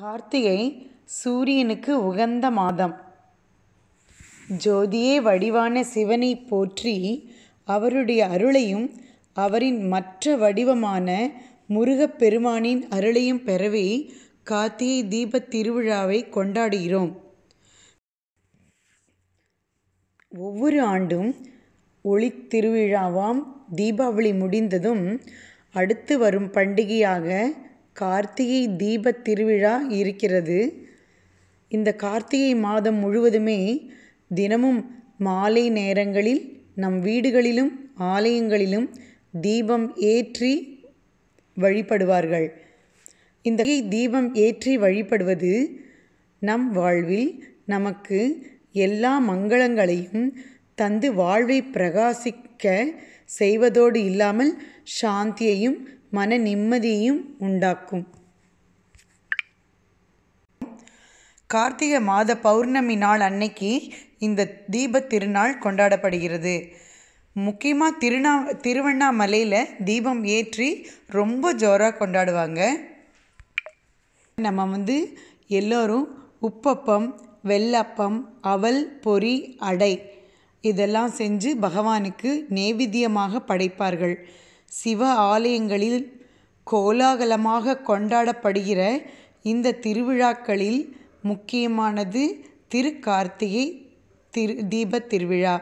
கார்த்திகை சூரியனுக்கு உகந்த மாதம் ஜோதியே வடிவான சிவனை போற்றி அவருடைய அருளையும் அவரின் மற்ற வடிவமான முருகப்பெருமானின் அருளையும் பெறவே கார்த்திகை தீப திருவிழாவை கொண்டாடுகிறோம் ஒவ்வொரு ஆண்டும் ஒளி திருவிழாவாம் தீபாவளி முடிந்ததும் அடுத்து வரும் பண்டிகையாக கார்த்திகை தீப திருவிழா இருக்கிறது இந்த கார்த்திகை மாதம் முழுவதுமே தினமும் மாலை நேரங்களில் நம் வீடுகளிலும் ஆலயங்களிலும் தீபம் ஏற்றி வழிபடுவார்கள் இந்த தீபம் ஏற்றி வழிபடுவது நம் வாழ்வில் நமக்கு எல்லா மங்களங்களையும் தந்து வாழ்வை பிரகாசிக்க செய்வதோடு இல்லாமல் சாந்தியையும் மன நிம்மதியையும் உண்டாக்கும் கார்த்திகை மாத பௌர்ணமி நாள் அன்னைக்கு இந்த தீப திருநாள் கொண்டாடப்படுகிறது முக்கியமாக திருநா திருவண்ணாமலையில் தீபம் ஏற்றி ரொம்ப ஜோராக கொண்டாடுவாங்க நம்ம வந்து எல்லோரும் உப்பப்பம் வெள்ளப்பம் அவல் பொறி அடை இதெல்லாம் செஞ்சு பகவானுக்கு நேவித்தியமாக படைப்பார்கள் சிவ ஆலயங்களில் கோலாகலமாக கொண்டாடப்படுகிற இந்த திருவிழாக்களில் முக்கியமானது திருக்கார்த்திகை திரு தீபத் திருவிழா